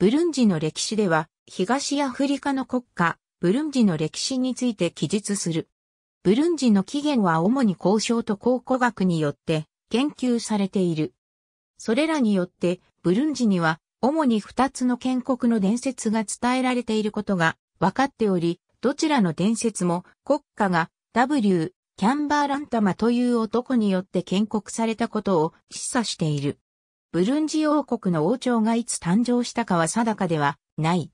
ブルンジの歴史では、東アフリカの国家、ブルンジの歴史について記述する。ブルンジの起源は主に交渉と考古学によって研究されている。それらによって、ブルンジには主に二つの建国の伝説が伝えられていることが分かっており、どちらの伝説も国家が W、キャンバーランタマという男によって建国されたことを示唆している。ブルンジ王国の王朝がいつ誕生したかは定かではない。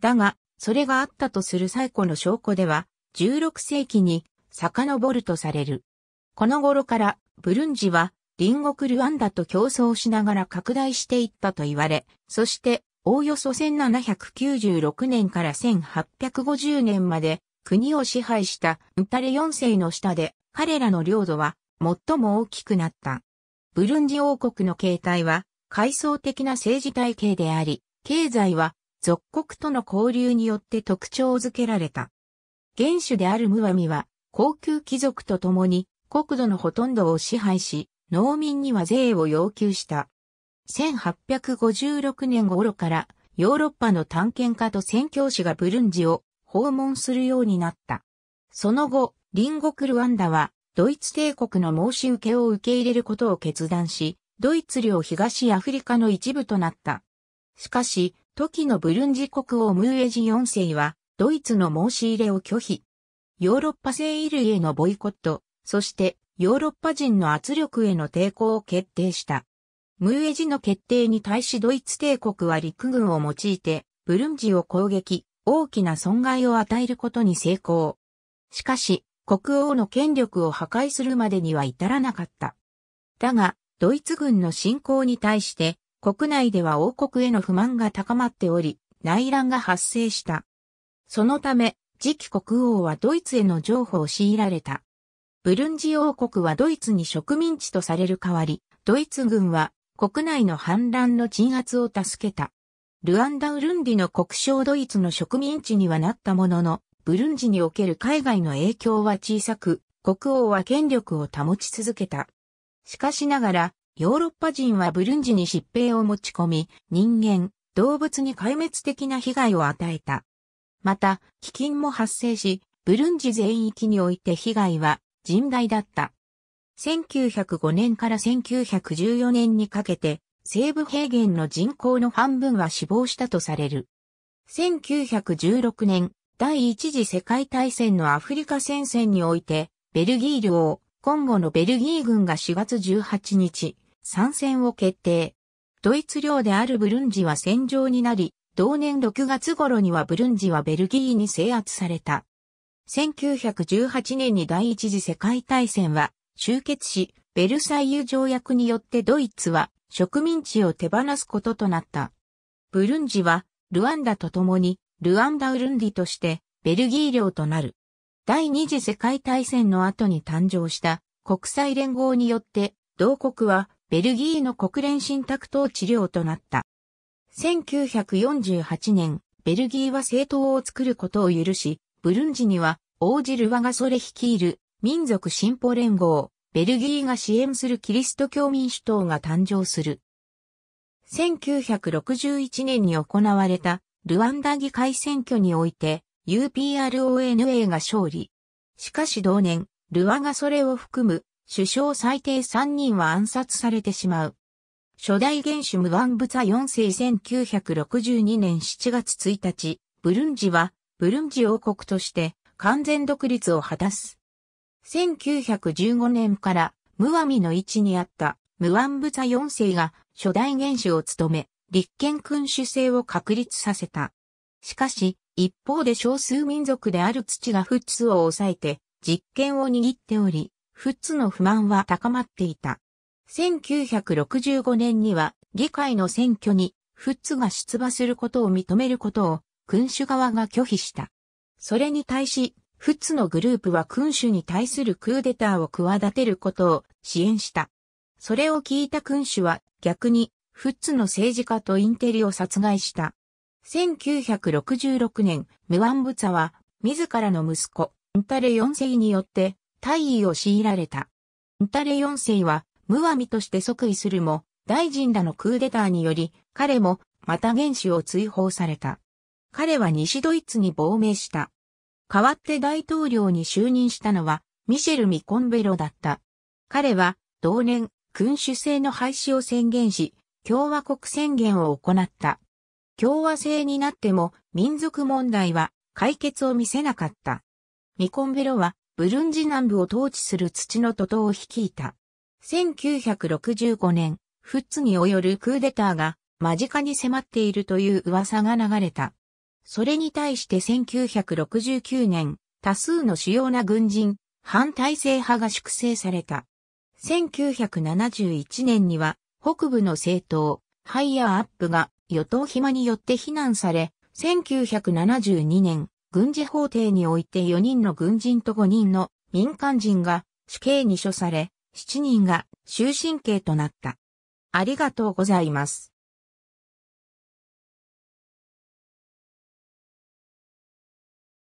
だが、それがあったとする最古の証拠では、16世紀に遡るとされる。この頃からブルンジは隣国ルワンダと競争しながら拡大していったと言われ、そしておおよそ1796年から1850年まで国を支配したンタレ4世の下で彼らの領土は最も大きくなった。ブルンジ王国の形態は階層的な政治体系であり、経済は属国との交流によって特徴づけられた。原種であるムワミは高級貴族と共に国土のほとんどを支配し、農民には税を要求した。1856年頃からヨーロッパの探検家と宣教師がブルンジを訪問するようになった。その後、隣国ルワンダはドイツ帝国の申し受けを受け入れることを決断し、ドイツ領東アフリカの一部となった。しかし、時のブルンジ国王ムーエジ4世は、ドイツの申し入れを拒否。ヨーロッパ製衣類へのボイコット、そしてヨーロッパ人の圧力への抵抗を決定した。ムーエジの決定に対しドイツ帝国は陸軍を用いて、ブルンジを攻撃、大きな損害を与えることに成功。しかし、国王の権力を破壊するまでには至らなかった。だが、ドイツ軍の侵攻に対して、国内では王国への不満が高まっており、内乱が発生した。そのため、次期国王はドイツへの譲歩を強いられた。ブルンジ王国はドイツに植民地とされる代わり、ドイツ軍は国内の反乱の鎮圧を助けた。ルアンダ・ウルンディの国章ドイツの植民地にはなったものの、ブルンジにおける海外の影響は小さく、国王は権力を保ち続けた。しかしながら、ヨーロッパ人はブルンジに疾病を持ち込み、人間、動物に壊滅的な被害を与えた。また、飢饉も発生し、ブルンジ全域において被害は甚大だった。1905年から1914年にかけて、西部平原の人口の半分は死亡したとされる。1916年、第一次世界大戦のアフリカ戦線において、ベルギー領、コンゴのベルギー軍が4月18日、参戦を決定。ドイツ領であるブルンジは戦場になり、同年6月頃にはブルンジはベルギーに制圧された。1918年に第一次世界大戦は終結し、ベルサイユ条約によってドイツは植民地を手放すこととなった。ブルンジはルワンダと共にルアンダ・ウルンディとしてベルギー領となる。第二次世界大戦の後に誕生した国際連合によって同国はベルギーの国連信託統治領となった。1948年、ベルギーは政党を作ることを許し、ブルンジには王子ルワがそれ率いる民族進歩連合、ベルギーが支援するキリスト教民主党が誕生する。1961年に行われたルワンダ議会選挙において UPRONA が勝利。しかし同年、ルワがそれを含む首相最低3人は暗殺されてしまう。初代元首ムワンブツァ4世1962年7月1日、ブルンジはブルンジ王国として完全独立を果たす。1915年からムワミの位置にあったムワンブツァ4世が初代元首を務め、立憲君主制を確立させた。しかし、一方で少数民族である土がッツを抑えて、実権を握っており、ッツの不満は高まっていた。1965年には、議会の選挙に、ッツが出馬することを認めることを、君主側が拒否した。それに対し、ッツのグループは君主に対するクーデターを企てることを支援した。それを聞いた君主は逆にフッツの政治家とインテリを殺害した。1966年、ムワンブツァは、自らの息子、ンタレ4世によって、退位を強いられた。ンタレ4世は、ムワミとして即位するも、大臣らのクーデターにより、彼も、また原子を追放された。彼は西ドイツに亡命した。代わって大統領に就任したのは、ミシェル・ミコンベロだった。彼は、同年、君主制の廃止を宣言し、共和国宣言を行った。共和制になっても民族問題は解決を見せなかった。ミコンベロはブルンジ南部を統治する土の徒党を率いた。1965年、フッツに及るクーデターが間近に迫っているという噂が流れた。それに対して1969年、多数の主要な軍人、反体制派が粛清された。1971年には北部の政党、ハイヤーアップが与党暇によって非難され、1972年、軍事法廷において4人の軍人と5人の民間人が死刑に処され、7人が終身刑となった。ありがとうございます。